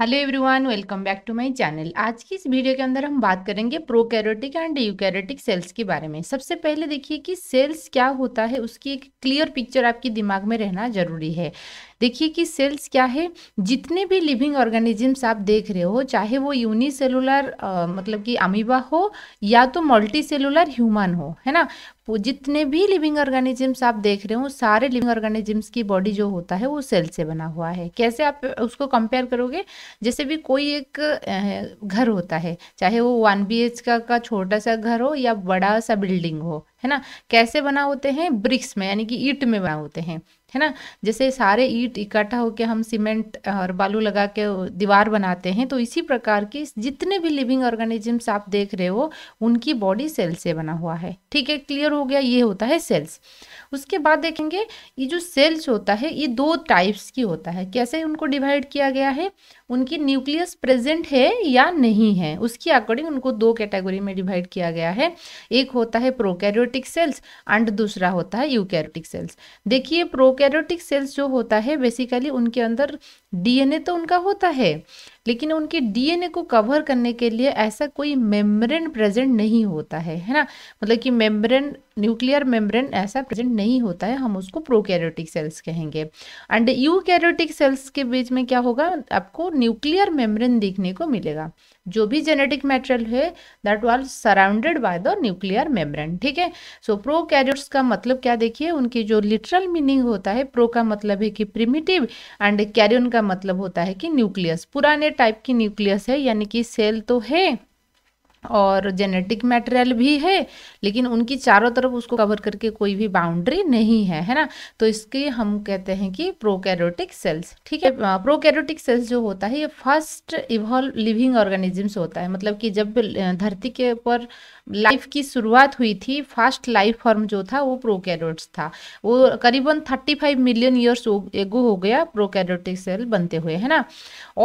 hello everyone welcome back to my channel आज की इस वीडियो के अंदर हम बात करेंगे प्रोकैरियोटिक एंड यूकैरियोटिक सेल्स के बारे में सबसे पहले देखिए कि सेल्स क्या होता है उसकी एक क्लियर पिक्चर आपके दिमाग में रहना जरूरी है देखिए कि सेल्स क्या है जितने भी लिविंग ऑर्गेनिजम्स आप देख रहे हो चाहे वो यूनिसेलुलर मतलब कि अमीबा हो या तो मल्टी सेलुलर ह्यूमन हो है ना जितने भी लिविंग ऑर्गेनिजम्स आप देख रहे हो सारे लिविंग ऑर्गेनिजम्स की बॉडी जो होता है वो सेल से बना हुआ है कैसे आप उसको कंपेयर करोगे जैसे भी कोई एक घर होता है चाहे वो वन बी एच का, का छोटा सा घर हो या बड़ा सा बिल्डिंग हो है ना कैसे बना होते हैं ब्रिक्स में यानी कि ईट में बना होते हैं है ना जैसे सारे ईट इकट्ठा होकर हम सीमेंट और बालू लगा के दीवार बनाते हैं तो इसी प्रकार की जितने भी लिविंग ऑर्गेनिजम्स आप देख रहे हो उनकी बॉडी सेल से बना हुआ है ठीक है क्लियर हो गया ये होता है सेल्स उसके बाद देखेंगे ये जो सेल्स होता है ये दो टाइप्स की होता है कैसे उनको डिवाइड किया गया है उनकी न्यूक्लियस प्रेजेंट है या नहीं है उसके अकॉर्डिंग उनको दो कैटेगरी में डिवाइड किया गया है एक होता है प्रोकैरियोट प्रोकैरियोटिक सेल्स एंड दूसरा होता है यूकैरियोटिक सेल्स देखिए प्रोकैरियोटिक सेल्स जो होता है बेसिकली उनके अंदर डीएनए तो उनका होता है लेकिन उनके डीएनए को कवर करने के लिए ऐसा कोई मेम्ब्रेन प्रेजेंट नहीं होता है है ना मतलब कि मेम्ब्रेन न्यूक्लियर मेम्ब्रेन ऐसा प्रेजेंट नहीं होता है हम उसको प्रोकैरियोटिक सेल्स कहेंगे एंड यूकैरियोटिक सेल्स के बीच में क्या होगा आपको न्यूक्लियर मेम्ब्रेन देखने को मिलेगा जो भी जेनेटिक मटेरियल है that will surrounded by the nuclear membrane ठीक है सो प्रोकैरियोट्स का मतलब क्या देखिए उनकी जो लिटरल मीनिंग होता है प्रो का मतलब है कि प्रिमिटिव एंड कैरियन का मतलब होता है कि न्यूक्लियस पुराने टाइप की न्यूक्लियस है यानी कि सेल तो है और जेनेटिक मटेरियल भी है लेकिन उनकी चारों तरफ उसको कवर करके कोई भी बाउंड्री नहीं है है ना तो इसके हम कहते हैं कि प्रोकैरियोटिक सेल्स ठीक है प्रोकैरियोटिक सेल्स जो होता है ये फर्स्ट इवॉल्व लिविंग ऑर्गेनिजम्स होता है मतलब कि जब धरती के ऊपर लाइफ की शुरुआत हुई थी फर्स्ट लाइफ फॉर्म जो था वो प्रोकैरियोट्स था वो करीबन 35 मिलियन ईयर्स एगो हो गया प्रोकैरियोटिक सेल बनते हुए है ना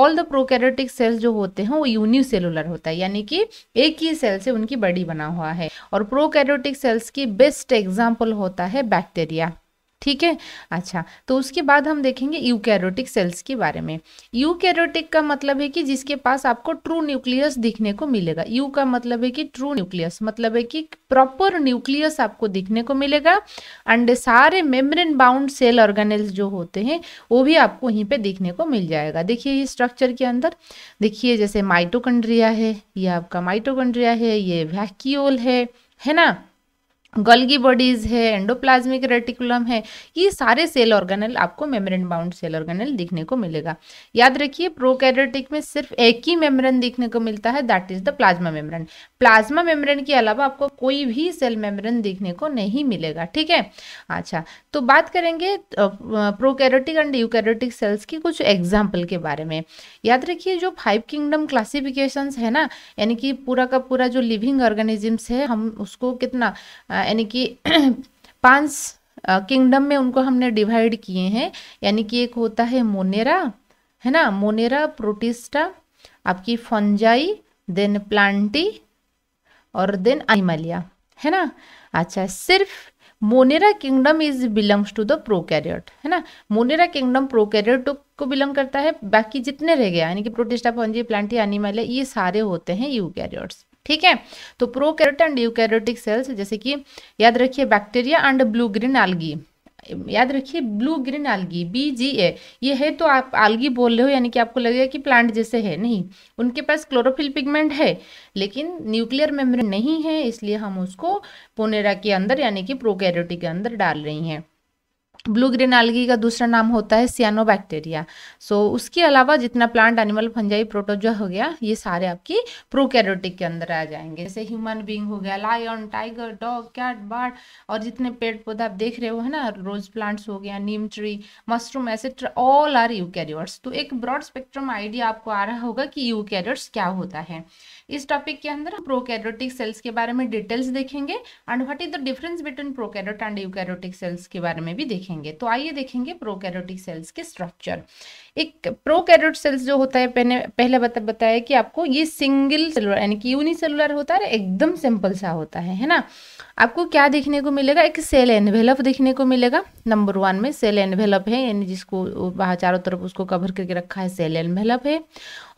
ऑल द प्रोकैरियोटिक सेल्स जो होते हैं वो यूनिसेलुलर होता है यानी कि एक एक ही सेल से उनकी बॉडी बना हुआ है और प्रोकैरियोटिक सेल्स की बेस्ट एग्जाम्पल होता है बैक्टीरिया ठीक है अच्छा तो उसके बाद हम देखेंगे यूकैरोटिक सेल्स के बारे में यूकैरोटिक का मतलब है कि जिसके पास आपको ट्रू न्यूक्लियस दिखने को मिलेगा यू का मतलब है कि ट्रू न्यूक्लियस मतलब है कि प्रॉपर न्यूक्लियस आपको दिखने को मिलेगा एंड सारे मेम्ब्रेन बाउंड सेल ऑर्गेनल्स जो होते हैं वो भी आपको यहीं पर देखने को मिल जाएगा देखिए ये स्ट्रक्चर के अंदर देखिए जैसे माइटोकंड्रिया है ये आपका माइटोकंड्रिया है ये वैक्यूल है है ना गल्गी बॉडीज है एंडोप्लाज्मिक रेटिकुलम है ये सारे सेल ऑर्गेनल आपको मेम्ब्रेन बाउंड सेल ऑर्गेनल दिखने को मिलेगा याद रखिए प्रोकैरियोटिक में सिर्फ एक ही मेम्ब्रेन दिखने को मिलता है that is the plasma membrane plasma membrane के अलावा आपको कोई भी सेल मेम्ब्रेन दिखने को नहीं मिलेगा ठीक है अच्छा तो बात करेंगे प्रोकैरियोटिक एंड यूकैरियोटिक सेल्स की कुछ एग्जाम्पल के बारे में याद रखिए जो फाइव किंगडम क्लासिफिकेशन है ना यानी कि पूरा का पूरा जो लिविंग ऑर्गेनिजम्स है हम उसको कितना यानी कि पांच किंगडम में उनको हमने डिवाइड किए हैं यानी कि एक होता है मोनेरा है ना मोनेरा प्रोटिस्टा आपकी फंजाई देन प्लांटी और देन आइमलिया है ना अच्छा सिर्फ Monera kingdom is belongs to the prokaryote है ना मोनेरा किंगडम प्रोकैरियोट को बिलोंग करता है बाकी जितने रह गया यानी कि प्रोटिस्टा फंजी प्लांटी एनिमल है ये सारे होते हैं यूकैरियोट्स ठीक है तो prokaryote and eukaryotic cells जैसे कि याद रखिए bacteria and blue green algae याद रखिए blue green algae B G A ये है तो आप आलगी बोल रहे हो यानी कि आपको लगेगा कि प्लांट जैसे है नहीं उनके पास क्लोरोफिल पिगमेंट है लेकिन न्यूक्लियर मेम्ब्रेन नहीं है इसलिए हम उसको पोनेरा के अंदर यानी कि प्रोकैरियोटिक के अंदर डाल रही हैं ब्लू ग्रीन एल्गी का दूसरा नाम होता है सियानोबैक्टीरिया सो so, उसके अलावा जितना प्लांट एनिमल फंजाई प्रोटोजो हो गया ये सारे आपकी प्रोकैरियोटिक के अंदर आ जाएंगे जैसे ह्यूमन बींग हो गया lion tiger dog cat bird और जितने पेड़ पौधे आप देख रहे हो है ना रोज प्लांट्स हो गया neem tree mushroom etcetera all are you तो एक ब्रॉड स्पेक्ट्रम आइडिया आपको आ रहा होगा कि यू क्या होता है इस टॉपिक के अंदर हम प्रोकैरियोटिक सेल्स के बारे में डिटेल्स देखेंगे and what is the difference between prokaryote and eukaryotic cells के बारे में भी देखेंगे तो आइए देखेंगे प्रोकैरियोटिक सेल्स के स्ट्रक्चर एक प्रोकैरियोट सेल्स जो होता है पहले पहले बता, बताया कि आपको ये सिंगल सेलुलर यानी कि यूनिसेलुलर होता है एकदम सिंपल सा होता है है ना आपको क्या देखने को मिलेगा एक सेल एनवेलप देखने को मिलेगा नंबर वन में सेल एनवेलप है यानी जिसको बाहर चारों तरफ उसको कवर करके रखा है सेल एनवेलप है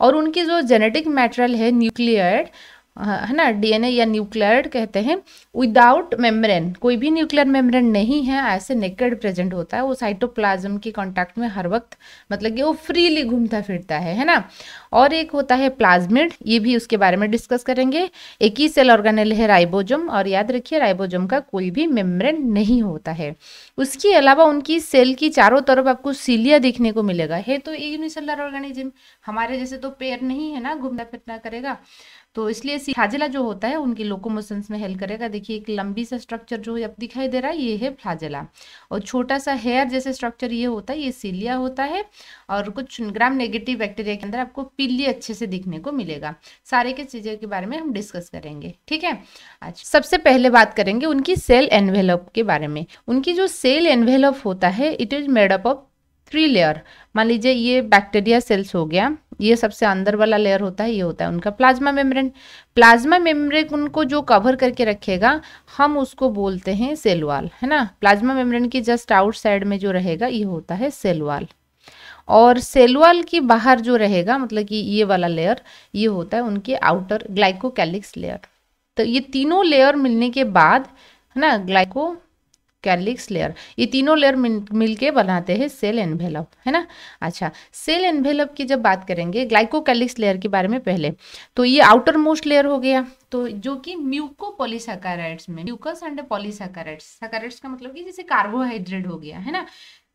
और उनकी जो जेनेटिक मटेरियल है न्यूक्लियड हाँ, है ना डीएनए या न्यूक्लियर्ड कहते हैं विदाउट मेम्ब्रेन कोई भी न्यूक्लियर मेम्ब्रेन नहीं है ऐसे नेकेड प्रेजेंट होता है वो साइटोप्लाज्म के कांटेक्ट में हर वक्त मतलब कि वो फ्रीली घूमता फिरता है है ना और एक होता है प्लाज्मिड ये भी उसके बारे में डिस्कस करेंगे एक ही सेल ऑर्गेनल है राइबोजम और याद रखिए राइबोजम का कोई भी मेम्ब्रेन नहीं होता है उसके अलावा उनकी सेल की चारों तरफ आपको सीलिया देखने को मिलेगा है तो यूनिसेलर ऑर्गेनिज्म हमारे जैसे तो पेड़ नहीं है ना घूमता फिरना करेगा तो इसलिए फ्लाजेला जो होता है उनकी लोकोमोशन में हेल्प करेगा देखिए एक लंबी सा स्ट्रक्चर जो अब दिखाई दे रहा है ये है फ्लाजेला और छोटा सा हेयर जैसे स्ट्रक्चर ये होता है ये सीलिया होता है और कुछ ग्राम नेगेटिव बैक्टीरिया के अंदर आपको पीली अच्छे से दिखने को मिलेगा सारे के चीज़ों के बारे में हम डिस्कस करेंगे ठीक है अच्छा सबसे पहले बात करेंगे उनकी सेल एनवेलप के बारे में उनकी जो सेल एनवेलप होता है it is made up of three layer मान लीजिए ये बैक्टीरिया सेल्स हो गया ये सबसे अंदर वाला लेयर होता है ये होता है उनका प्लाज्मा मेम्ब्रेन प्लाज्मा मेम्ब्रेन उनको जो कवर करके रखेगा हम उसको बोलते हैं सेल वाल है ना प्लाज्मा मेम्ब्रेन की जस्ट आउट साइड में जो रहेगा ये होता है सेल वाल और सेलवाल की बाहर जो रहेगा मतलब कि ये वाला लेयर ये होता है उनके आउटर ग्लाइकोकैलिक्स लेयर तो ये तीनों लेयर मिलने के बाद है ना ग्लाइको कैलिक्स लेयर ये तीनों लेयर मिलके बनाते हैं सेल एनवेलप है ना अच्छा सेल एनवेलप की जब बात करेंगे ग्लाइकोकैलिक्स लेयर के बारे में पहले तो ये आउटर मोस्ट लेयर हो गया तो जो कि म्यूको पॉलीसैकाराइड्स में म्यूकस एंड पॉलीसैकाराइड्स सैकाराइड्स का मतलब कि जैसे कार्बोहाइड्रेट हो गया है ना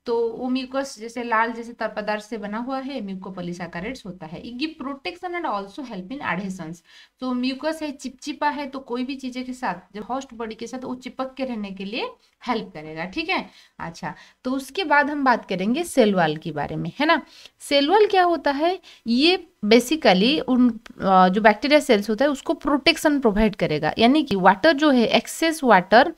तो वो म्यूकस जैसे लाल जैसे तरल पदार्थ से बना हुआ है म्यूकोपोलिसाकारेट्स होता है ये protection and also help in adhesions तो म्यूकस है चिपचिपा है तो कोई भी चीज़ें के साथ जब हॉस्ट बॉडी के साथ वो चिपक के रहने के लिए हेल्प करेगा ठीक है अच्छा तो उसके बाद हम बात करेंगे सेलवाल के बारे में है ना सेलवाल क्या होता है ये बेसिकली उन जो बैक्टीरिया सेल्स होता है उसको प्रोटेक्शन प्रोवाइड करेगा यानी कि वाटर जो है excess water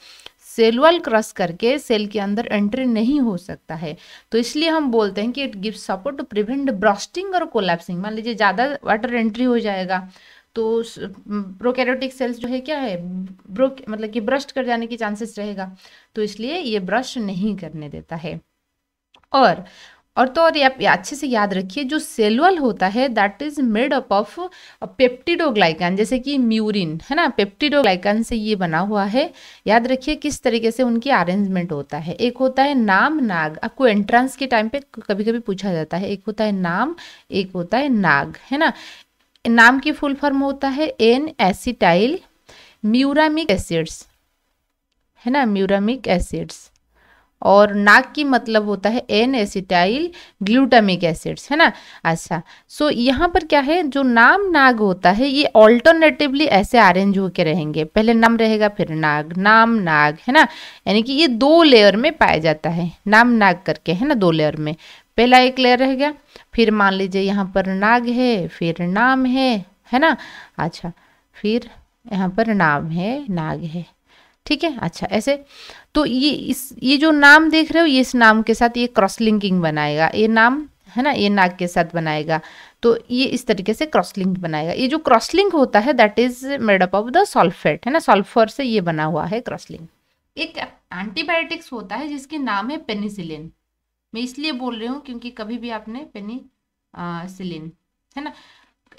cell wall cross करके सेल के अंदर एंट्री नहीं हो सकता है तो इसलिए हम बोलते हैं कि it give support to prevent bursting और कोलैप्सिंग मान लीजिए ज़्यादा वाटर एंट्री हो जाएगा तो प्रोकैरियोटिक सेल्स जो है क्या है ब्रो मतलब कि ब्रश कर जाने की चांसेस रहेगा तो इसलिए ये ब्रश नहीं करने देता है और और तो और आप अच्छे से याद रखिए जो सेलुअल होता है that is made up of peptidoglycan जैसे कि म्यूरिन है ना पेप्टिडोग्लाइकन से ये बना हुआ है याद रखिए किस तरीके से उनकी अरेंजमेंट होता है एक होता है नाम नाग आपको एंट्रेंस के टाइम पे कभी कभी पूछा जाता है एक होता है नाम एक होता है नाग है ना नाम की फुल फॉर्म होता है एन एसिटाइल म्यूरामिक एसिड्स है ना म्यूरामिक एसिड्स और नाक की मतलब होता है एन एसिटाइल ग्लूटामिक एसिड्स है ना अच्छा सो so, यहाँ पर क्या है जो नाम नाग होता है ये ऑल्टरनेटिवली ऐसे अरेंज होके रहेंगे पहले नम रहेगा फिर नाग नाम नाग है ना यानी कि ये दो लेयर में पाया जाता है नाम नाग करके है ना दो लेयर में पहला एक लेयर रह गया फिर मान लीजिए यहाँ पर नाग है फिर नाम है है ना अच्छा फिर यहाँ पर नाम है नाग है ठीक है अच्छा ऐसे तो ये इस ये जो नाम देख रहे हो ये इस नाम के साथ ये क्रॉस लिंकिंग बनाएगा ये नाम है ना ये नाग के साथ बनाएगा तो ये इस तरीके से क्रॉस लिंक बनाएगा ये जो क्रॉस लिंक होता है that is made up of the sulphate है ना सॉल्फर से ये बना हुआ है क्रॉस लिंक एक एंटीबायोटिक्स होता है जिसके नाम है पेनिसिलिन मैं इसलिए बोल रही हूँ क्योंकि कभी भी आपने पेनिसिलिन है ना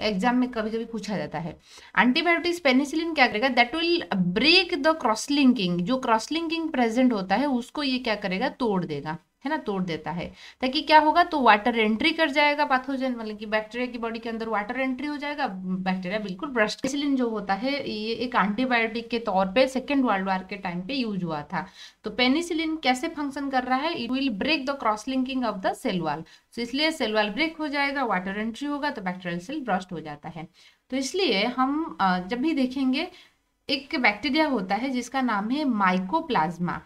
एग्जाम में कभी कभी पूछा जाता है एंटीबायोटिक्स पेनिसिलिन क्या करेगा that will break the cross linking जो क्रॉस लिंकिंग प्रेजेंट होता है उसको ये क्या करेगा तोड़ देगा है ना तोड़ देता है ताकि क्या होगा तो वाटर एंट्री कर जाएगा पैथोजन मतलब कि बैक्टीरिया की बॉडी के अंदर वाटर एंट्री हो जाएगा बैक्टीरिया बिल्कुल ब्रस्ट पेसिलिन जो होता है ये एक एंटीबायोटिक के तौर पे सेकेंड वर्ल्ड वार के टाइम पे यूज हुआ था तो पेनिसिलिन कैसे फंक्शन कर रहा है it will break the cross linking of the cell wall तो इसलिए सेल वाल ब्रेक हो जाएगा वाटर एंट्री होगा तो बैक्टीरियल सेल ब्रस्ट हो जाता है तो इसलिए हम जब भी देखेंगे एक बैक्टीरिया होता है जिसका नाम है माइकोप्लाज्मा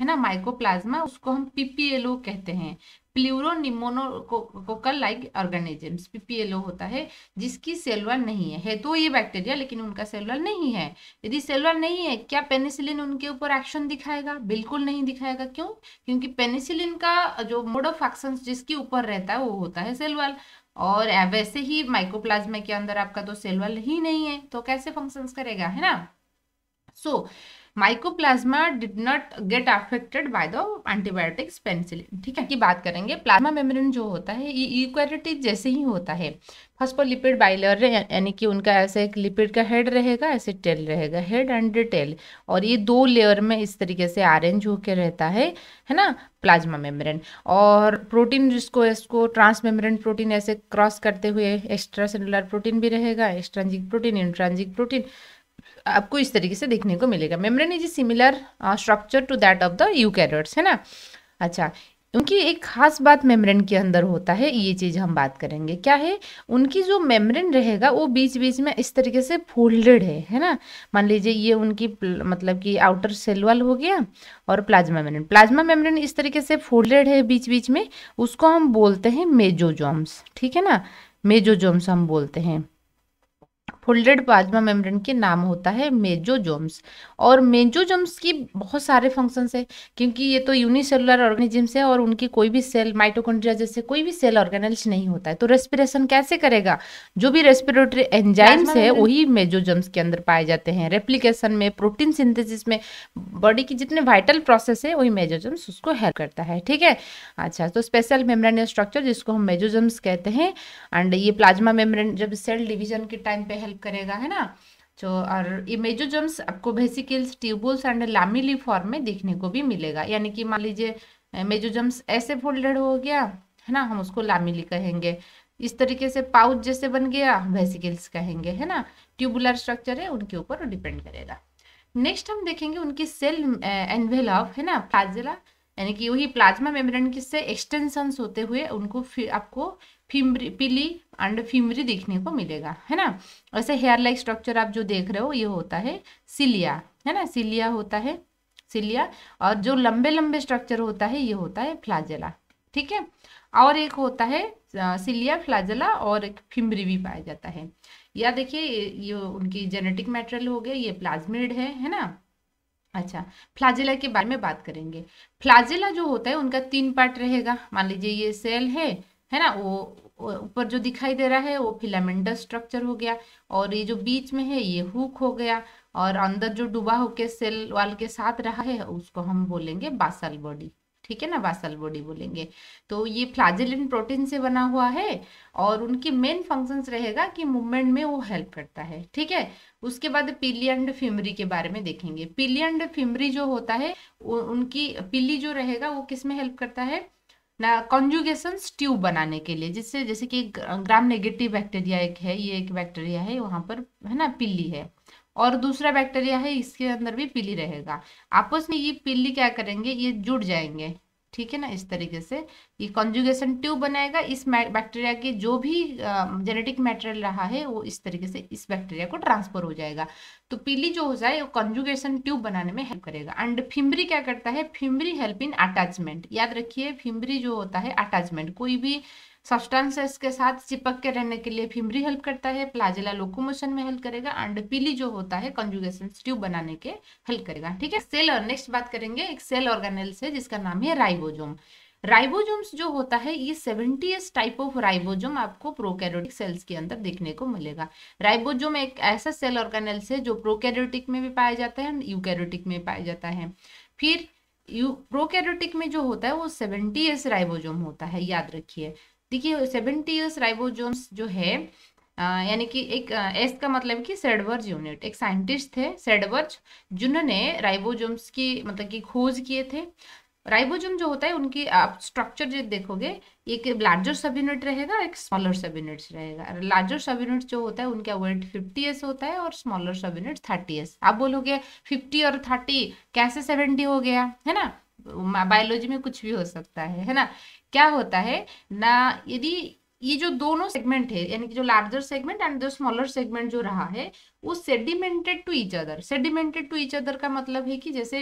है ना माइकोप्लाज्मा उसको हम पीपीएलओ कहते हैं प्लूरोनिमोनोकोकल लाइक ऑर्गेनिजम्स पीपीएलओ होता है जिसकी सेलुलर नहीं है है तो ये बैक्टीरिया लेकिन उनका सेलुलर नहीं है यदि सेलुलर नहीं है क्या पेनिसिलिन उनके ऊपर एक्शन दिखाएगा बिल्कुल नहीं दिखाएगा क्यों क्योंकि पेनिसिलिन का जो मोड ऑफ एक्शन जिसके ऊपर रहता है वो होता है सेलुलर और वैसे ही माइकोप्लाज्मा के अंदर आपका तो सेलुलर ही नहीं है तो कैसे फंक्शंस करेगा है ना so so, mycoplasma did not get affected by the antibiotics penicillin ठीक है की बात करेंगे प्लाज्मा मेम्ब्रेन जो होता है ये इक्वेटिव जैसे ही होता है फॉस्फोलिपिड बाइलर यानी कि उनका ऐसे एक लिपिड का हेड रहेगा ऐसे टेल रहेगा हेड एंड टेल और ये दो लेयर में इस तरीके से अरेंज होकर रहता है है ना प्लाज्मा मेम्ब्रेन और प्रोटीन जिसको इसको ट्रांस मेम्ब्रेन प्रोटीन ऐसे क्रॉस करते हुए एक्स्ट्रा सेलुलर प्रोटीन भी रहेगा एक्स्ट्रांजिक प्रोटीन इंट्रांजिक प्रोटीन आपको इस तरीके से देखने को मिलेगा membrane is similar structure to that of the you है ना अच्छा उनकी एक खास बात मेम्ब्रेन के अंदर होता है ये चीज़ हम बात करेंगे क्या है उनकी जो मेम्ब्रेन रहेगा वो बीच बीच में इस तरीके से फोल्डेड है है ना मान लीजिए ये उनकी मतलब कि आउटर सेल वाल हो गया और प्लाज्मा मेम्ब्रेन प्लाज्मा मेम्ब्रेन इस तरीके से फोल्डेड है बीच बीच में उसको हम बोलते हैं मेजोजोम्स ठीक है ना मेजोजोम्स हम बोलते हैं फोल्डेड प्लाज्मा मेम्ब्रेन के नाम होता है मेजोजोम्स और मेजोजोम्स की बहुत सारे फंक्शंस है क्योंकि ये तो यूनिसेलुलर ऑर्गेनिजम्स है और उनकी कोई भी सेल माइटोकॉन्ड्रिया जैसे कोई भी सेल ऑर्गेनल्स नहीं होता है तो रेस्पिरेशन कैसे करेगा जो भी रेस्पिरेटरी एंजाइम्स है वही मेजोजम्स के अंदर पाए जाते हैं रेप्लीकेशन में प्रोटीन सिंथेसिस में बॉडी की जितने वाइटल प्रोसेस है वही मेजोजम्स उसको हेल्प करता है ठीक है अच्छा तो स्पेशल मेम्ब्रेन स्ट्रक्चर जिसको हम मेजोजम्स कहते हैं एंड ये प्लाज्मा मेम्ब्रेन जब सेल डिविजन के टाइम पे हेल्प हेल्प करेगा है ना जो और ये मेजोजम्स आपको vesicles tubules and lamellae form में देखने को भी मिलेगा यानी कि मान लीजिए मेजोजम्स ऐसे फोल्डेड हो गया है ना हम उसको लामिली कहेंगे इस तरीके से पाउच जैसे बन गया वेसिकल्स कहेंगे है ना ट्यूबुलर स्ट्रक्चर है उनके ऊपर डिपेंड करेगा नेक्स्ट हम देखेंगे उनकी सेल एनवेलॉप है ना प्लाजिला यानी कि वही प्लाज्मा मेम्ब्रेन किससे से एक्सटेंशंस होते हुए उनको फिर आपको फिमरी पीली एंड फिमरी देखने को मिलेगा है ना ऐसे हेयर लाइक स्ट्रक्चर आप जो देख रहे हो ये होता है सिलिया है ना सिलिया होता है सिलिया और जो लंबे लंबे स्ट्रक्चर होता है ये होता है फ्लाजेला ठीक है और एक होता है सिलिया फ्लाजला और एक फिमरी भी पाया जाता है या देखिए ये उनकी जेनेटिक मेटेरियल हो गया ये प्लाज्मिड है है ना अच्छा फ्लाजिला के बारे में बात करेंगे फ्लाजिला जो होता है उनका तीन पार्ट रहेगा मान लीजिए ये सेल है है ना वो ऊपर जो दिखाई दे रहा है वो फिलामेंटस स्ट्रक्चर हो गया और ये जो बीच में है ये हुक हो गया और अंदर जो डूबा होके सेल वाल के साथ रहा है उसको हम बोलेंगे बासल बॉडी ठीक है ना बासल बॉडी बोलेंगे तो ये फ्लाजिलिन प्रोटीन से बना हुआ है और उनकी मेन फंक्शंस रहेगा कि मूवमेंट में वो हेल्प करता है ठीक है उसके बाद पीली एंड फिमरी के बारे में देखेंगे पीली एंड फिमरी जो होता है उनकी पीली जो रहेगा वो किस में हेल्प करता है कॉन्जुगेशन ट्यूब बनाने के लिए जिससे जैसे कि ग्राम नेगेटिव बैक्टीरिया एक है ये एक बैक्टीरिया है वहाँ पर है ना पिल्ली है और दूसरा बैक्टीरिया है इसके अंदर भी पिली रहेगा आपस में ये पिल्ली क्या करेंगे ये जुड़ जाएंगे ठीक है ना इस तरीके से ये कॉन्जुगेशन ट्यूब बनाएगा इस बैक्टीरिया के जो भी जेनेटिक मटेरियल रहा है वो इस तरीके से इस बैक्टीरिया को ट्रांसफर हो जाएगा तो पीली जो हो जाए वो कॉन्जुगेशन ट्यूब बनाने में हेल्प करेगा एंड फिम्बरी क्या करता है फिम्बरी हेल्प इन अटैचमेंट याद रखिए फिम्बरी जो होता है अटैचमेंट कोई भी सब्सटेंसेस के साथ चिपक के रहने के लिए फिमरी हेल्प करता है प्लाजेला लोकोमोशन में हेल्प करेगा एंड पीली जो होता है कंजुगेशन ट्यूब बनाने के हेल्प करेगा ठीक है सेल और नेक्स्ट बात करेंगे एक सेल ऑर्गेनल से जिसका नाम है राइबोजोम राइबोजोम्स जो होता है ये seventy S type of ribosome आपको प्रोकैरियोटिक सेल्स के अंदर देखने को मिलेगा राइबोजोम एक ऐसा सेल ऑर्गेनल से जो प्रोकैरियोटिक में भी पाया जाता है एंड यूकैरियोटिक में पाया जाता है फिर यू प्रोकैरियोटिक में जो होता है वो सेवेंटी एस राइबोजोम होता है याद रखिए देखिए सेवेंटी ईयर्स राइबोजोम्स जो है यानी कि एक एस का मतलब कि सेडवर्ज यूनिट एक साइंटिस्ट थे सेडवर्ज जिन्होंने राइबोजोम्स की मतलब कि खोज किए थे राइबोजोम जो होता है उनकी आप स्ट्रक्चर जो देखोगे एक लार्जर सब यूनिट रहेगा एक स्मॉलर सब यूनिट रहेगा लार्जर सब यूनिट जो होता है उनका वेट फिफ्टी एस होता है और स्मॉलर सब यूनिट थर्टी एस आप बोलोगे फिफ्टी और थर्टी कैसे सेवेंटी हो गया है ना बायोलॉजी में कुछ भी हो सकता है है ना क्या होता है ना यदि ये जो दोनों सेगमेंट है यानी कि जो लार्जर सेगमेंट एंड जो स्मॉलर सेगमेंट जो रहा है वो sedimented to each other sedimented to each other का मतलब है कि जैसे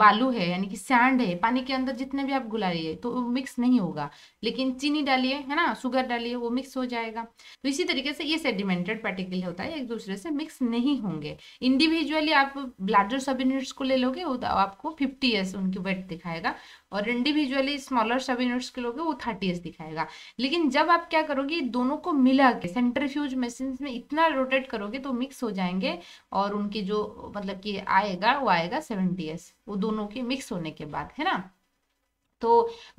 बालू है यानी कि सैंड है पानी के अंदर जितने भी आप गुलाइए तो मिक्स नहीं होगा लेकिन चीनी डालिए है ना शुगर डालिए वो मिक्स हो जाएगा तो इसी तरीके से ये सेडिमेंटेड पार्टिकल होता है एक दूसरे से मिक्स नहीं होंगे इंडिविजुअली आप ब्लाडर सब यूनिट्स को ले लोगे वो तो आपको फिफ्टी ईयर्स उनकी वेट दिखाएगा और इंडिविजुअली स्मॉलर सब यूनिट्स के लोगे वो थर्टी ईयर्स दिखाएगा लेकिन जब आप क्या करोगे दोनों को मिला के सेंट्रीफ्यूज मशीन में इतना रोटेट करोगे तो मिक्स हो जाएंगे और उनकी जो मतलब कि आएगा वो आएगा सेवेंटी एस वो दोनों के मिक्स होने के बाद है ना तो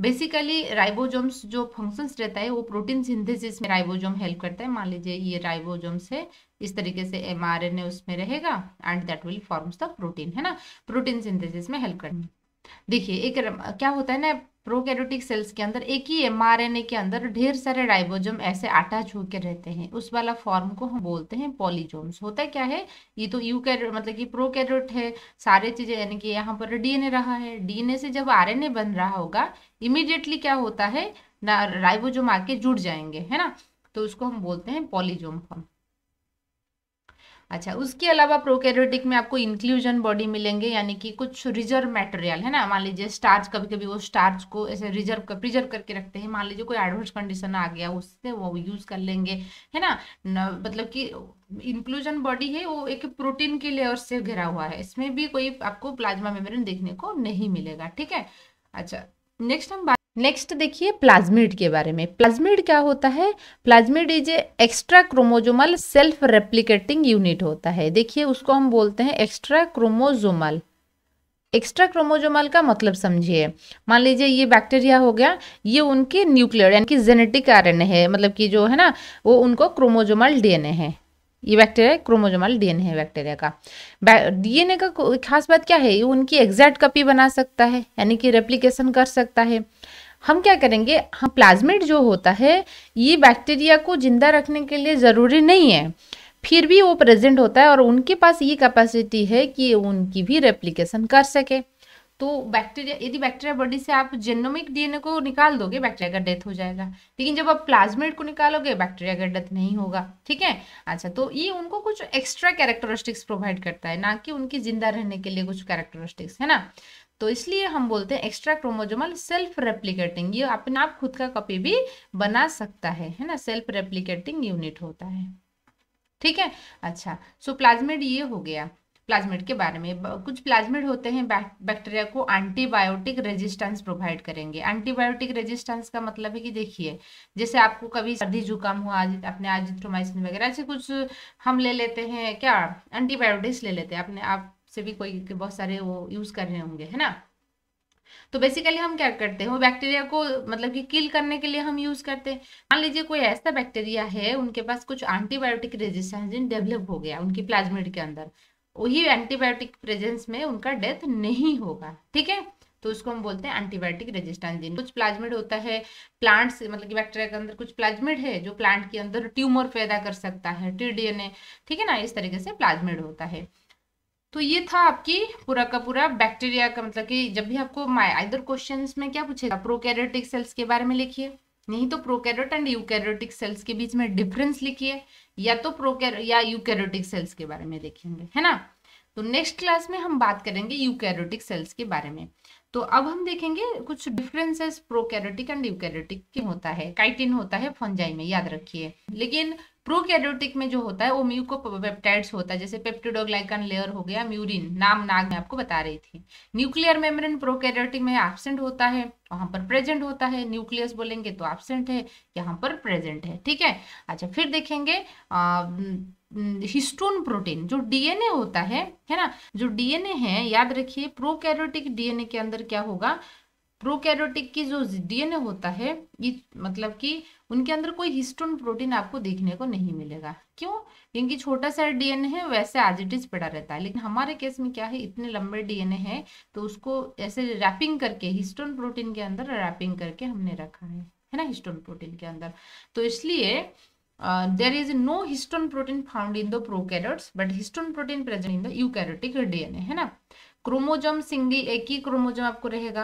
बेसिकली राइबोजोम्स जो फंक्शंस रहता है वो प्रोटीन सिंथेसिस में राइबोजोम हेल्प करता है मान लीजिए ये राइबोजोम्स है इस तरीके से एम आर एन ए उसमें रहेगा and that will forms the protein है ना प्रोटीन सिंथेसिस में हेल्प करना देखिए एक क्या होता है ना प्रोकैरियोटिक सेल्स के अंदर एक ही एम के अंदर ढेर सारे राइबोजोम ऐसे अटैच होकर रहते हैं उस वाला फॉर्म को हम बोलते हैं पॉलीजोम्स होता है क्या है ये तो यू मतलब कि प्रोकैरियोट है सारे चीज़ें यानी कि यहाँ पर डीएनए रहा है डीएनए से जब आरएनए बन रहा होगा इमिडिएटली क्या होता है राइबोजोम आके जुड़ जाएंगे है ना तो उसको हम बोलते हैं पॉलीजोम फॉर्म अच्छा उसके अलावा प्रोकैरियोटिक में आपको इंक्लूजन बॉडी मिलेंगे यानी कि कुछ रिजर्व मटेरियल है ना मान लीजिए स्टार्च कभी कभी वो स्टार्च को ऐसे रिजर्व कर, प्रिजर्व करके रखते हैं मान लीजिए कोई एडवर्स कंडीशन आ गया उससे वो यूज़ कर लेंगे है ना मतलब कि इंक्लूजन बॉडी है वो एक प्रोटीन के लेयर से घिरा हुआ है इसमें भी कोई आपको प्लाज्मा मेम्ब्रेन देखने को नहीं मिलेगा ठीक है अच्छा नेक्स्ट हम बात नेक्स्ट देखिए प्लाज्मिड के बारे में प्लाज्मिड क्या होता है plasmid is extra chromosomal self replicating unit होता है देखिए उसको हम बोलते हैं एक्स्ट्रा क्रोमोजोमल एक्स्ट्रा क्रोमोजोमल का मतलब समझिए मान लीजिए ये बैक्टीरिया हो गया ये उनके न्यूक्लियर यानी कि जेनेटिक आर है मतलब कि जो है ना वो उनको क्रोमोजोमल डीएनए है ये बैक्टीरिया क्रोमोजोमल डीएनए है बैक्टीरिया का डीएनए का खास बात क्या है ये उनकी एग्जैक्ट कॉपी बना सकता है यानी कि रेप्लीकेशन कर सकता है हम क्या करेंगे हम प्लाज्मिड जो होता है ये बैक्टीरिया को ज़िंदा रखने के लिए ज़रूरी नहीं है फिर भी वो प्रेजेंट होता है और उनके पास ये कैपेसिटी है कि उनकी भी रेप्लिकेशन कर सके तो बैक्टीरिया यदि बैक्टीरिया बॉडी से आप जेनोमिक डीएनए को निकाल दोगे बैक्टीरिया का डेथ हो जाएगा लेकिन जब आप प्लाज्मेट को निकालोगे बैक्टीरिया का डेथ नहीं होगा ठीक है अच्छा तो ये उनको कुछ एक्स्ट्रा कैरेक्टरिस्टिक्स प्रोवाइड करता है ना कि उनकी जिंदा रहने के लिए कुछ कैरेक्टरिस्टिक्स है ना तो इसलिए हम बोलते हैं एक्स्ट्रा क्रोमोजोमल सेल्फ रेप्लिकेटिंग ये अपने आप खुद का कॉपी भी बना सकता है है ना सेल्फ रेप्लिकेटिंग यूनिट होता है ठीक है अच्छा सो प्लाज्मिड ये हो गया प्लाज्मिड के बारे में कुछ प्लाज्मिड होते हैं बैक्टीरिया को एंटीबायोटिक रेजिस्टेंस प्रोवाइड करेंगे एंटीबायोटिक रेजिस्टेंस का मतलब है कि देखिए जैसे आपको कभी सर्दी जुकाम हुआ आज अपने आजिथ्रोमाइसिन वगैरह ऐसे कुछ हम ले लेते हैं क्या एंटीबायोटिक्स ले लेते हैं अपने आप से भी कोई बहुत सारे वो यूज़ कर रहे होंगे है ना तो बेसिकली हम क्या करते हैं वो बैक्टीरिया को मतलब कि किल करने के लिए हम यूज़ करते हैं मान लीजिए कोई ऐसा बैक्टीरिया है उनके पास कुछ एंटीबायोटिक रेजिस्टेंस डेवलप हो गया उनकी प्लाज्मिड के अंदर वही एंटीबायोटिक प्रेजेंस में उनका डेथ नहीं होगा ठीक है तो उसको हम बोलते हैं एंटीबायोटिक रेजिस्टेंस जीन कुछ प्लाज्मिड होता है प्लांट्स मतलब कि बैक्टीरिया के अंदर कुछ प्लाज्मिड है जो प्लांट के अंदर ट्यूमर पैदा कर सकता है टी ठीक है ना इस तरीके से प्लाज्मिड होता है तो ये था आपकी पूरा का पूरा बैक्टीरिया का मतलब कि जब भी आपको आइदर क्वेश्चन में क्या पूछेगा प्रोकैरियोटिक सेल्स के बारे में लिखिए नहीं तो प्रोकैरियोट एंड यूकैरियोटिक सेल्स के बीच में डिफरेंस लिखिए या तो प्रोकैर या यूकैरियोटिक सेल्स के बारे में देखेंगे है ना तो नेक्स्ट क्लास में हम बात करेंगे यूकैरियोटिक सेल्स के बारे में तो अब हम देखेंगे कुछ डिफरेंसेस प्रोकैरियोटिक एंड यूकैरियोटिक के होता है काइटिन होता है फंजाई में याद रखिए लेकिन प्रोकैरियोटिक में जो होता है वो म्यूको पेप्टाइड्स होता है जैसे पेप्टिडोग्लाइकन लेयर हो गया म्यूरिन नाम नाग में आपको बता रही थी न्यूक्लियर मेम्ब्रेन प्रोकैरियोटिक में एबसेंट होता है वहां पर प्रेजेंट होता है न्यूक्लियस बोलेंगे तो एबसेंट है यहाँ पर प्रेजेंट है ठीक है अच्छा फिर देखेंगे आ, हिस्टोन प्रोटीन जो डीएनए होता है है ना जो डीएनए है याद रखिए प्रोकैरियोटिक डीएनए के अंदर क्या होगा प्रोकैरियोटिक की जो डीएनए होता है ये मतलब कि उनके अंदर कोई हिस्टोन प्रोटीन आपको देखने को नहीं मिलेगा क्यों क्योंकि छोटा सा डीएनए है वैसे आज इट इज पड़ा रहता है लेकिन हमारे केस में क्या है इतने लंबे डीएनए हैं तो उसको ऐसे रैपिंग करके हिस्टोन प्रोटीन के अंदर रैपिंग करके हमने रखा है है ना हिस्टोन प्रोटीन के अंदर तो इसलिए there is no histone protein found in the prokaryotes but histone protein present in the eukaryotic DNA है ना क्रोमोजोम सिंगली एक ही क्रोमोजोम आपको रहेगा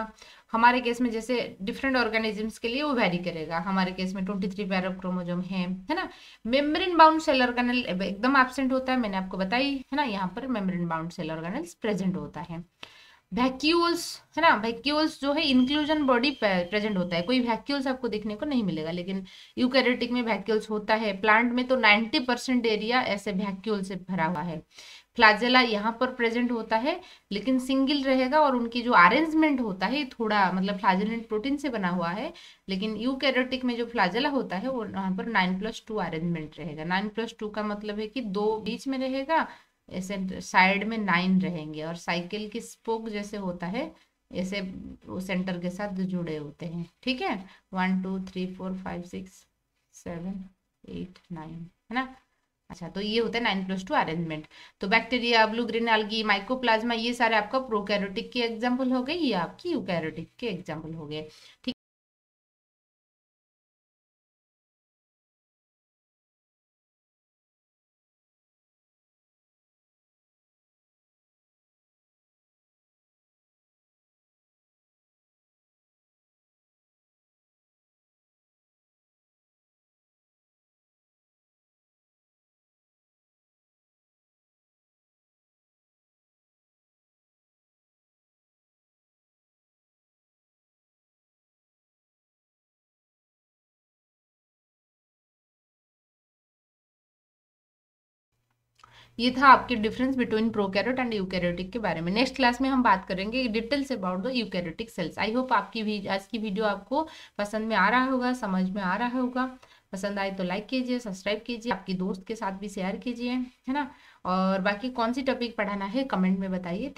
हमारे केस में जैसे डिफरेंट ऑर्गेनिजम्स के लिए वो वेरी करेगा हमारे केस में twenty three pair of chromosome है है ना मेम्ब्रेन बाउंड सेल ऑर्गेनल एकदम एबसेंट होता है मैंने आपको बताई है ना यहाँ पर membrane bound cell organelle present होता है वैक्यूल्स है ना वैक्यूल्स जो है इंक्लूजन बॉडी प्रेजेंट होता है कोई वैक्यूल्स आपको देखने को नहीं मिलेगा लेकिन यूकैरियोटिक में वैक्यूल्स होता है प्लांट में तो 90 परसेंट एरिया ऐसे वैक्यूल से भरा हुआ है फ्लाजेला यहाँ पर प्रेजेंट होता है लेकिन सिंगल रहेगा और उनकी जो अरेंजमेंट होता है थोड़ा मतलब फ्लाजेलेंट प्रोटीन से बना हुआ है लेकिन यूकैरियोटिक में जो फ्लाजेला होता है वो वहाँ पर नाइन प्लस टू अरेंजमेंट रहेगा नाइन प्लस टू का मतलब है कि दो बीच में रहेगा ऐसे साइड में नाइन रहेंगे और साइकिल की स्पोक जैसे होता है ऐसे वो सेंटर के साथ जुड़े होते हैं ठीक है one two three four five six seven eight nine है ना अच्छा तो ये होता है नाइन प्लस टू अरेंजमेंट तो bacteria blue green algae mycoplasma ये सारे आपका प्रोकैरियोटिक के एग्जाम्पल हो गए ये आपकी यूकैरियोटिक के एग्जाम्पल हो गए ठीक ये था आपके difference between prokaryote and eukaryotic के बारे में नेक्स्ट क्लास में हम बात करेंगे details about the eukaryotic cells I hope आपकी भी आज की वीडियो आपको पसंद में आ रहा होगा समझ में आ रहा होगा पसंद आए तो लाइक कीजिए सब्सक्राइब कीजिए आपके दोस्त के साथ भी शेयर कीजिए है ना और बाकी कौन सी टॉपिक पढ़ाना है कमेंट में बताइए